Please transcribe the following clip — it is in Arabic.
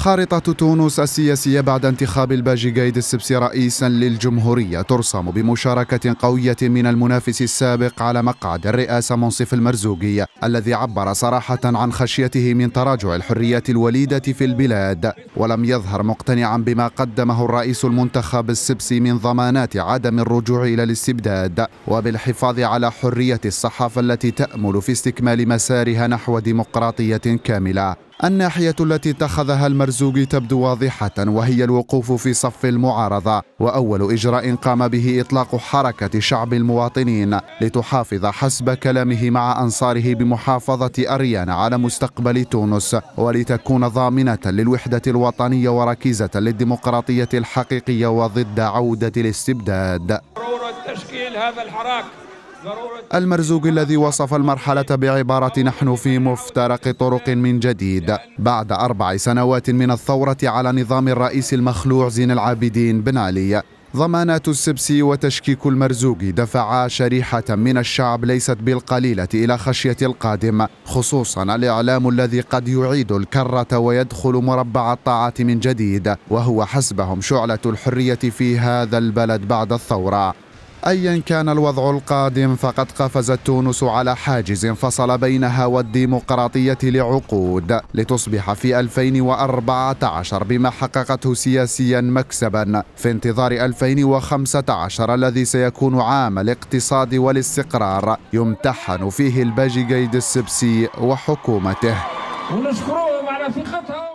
خارطة تونس السياسية بعد انتخاب الباجي قايد السبسي رئيسا للجمهورية ترسم بمشاركة قوية من المنافس السابق على مقعد الرئاسة منصف المرزوقي الذي عبر صراحة عن خشيته من تراجع الحريات الوليدة في البلاد ولم يظهر مقتنعا بما قدمه الرئيس المنتخب السبسي من ضمانات عدم الرجوع إلى الاستبداد وبالحفاظ على حرية الصحافة التي تأمل في استكمال مسارها نحو ديمقراطية كاملة الناحية التي اتخذها المرزوق تبدو واضحة وهي الوقوف في صف المعارضة وأول إجراء قام به إطلاق حركة شعب المواطنين لتحافظ حسب كلامه مع أنصاره بمحافظة أريان على مستقبل تونس ولتكون ضامنة للوحدة الوطنية وركيزة للديمقراطية الحقيقية وضد عودة الاستبداد ضرورة تشكيل هذا الحراك المرزوق الذي وصف المرحلة بعبارة نحن في مفترق طرق من جديد بعد أربع سنوات من الثورة على نظام الرئيس المخلوع زين العابدين بن علي ضمانات السبسي وتشكيك المرزوق دفعا شريحة من الشعب ليست بالقليلة إلى خشية القادم خصوصا الإعلام الذي قد يعيد الكرة ويدخل مربع الطاعة من جديد وهو حسبهم شعلة الحرية في هذا البلد بعد الثورة أيا كان الوضع القادم فقد قفزت تونس على حاجز فصل بينها والديمقراطية لعقود لتصبح في 2014 بما حققته سياسيا مكسبا في انتظار 2015 الذي سيكون عام الاقتصاد والاستقرار يمتحن فيه الباجي قيد السبسي وحكومته ونشكرهم على ثقتهم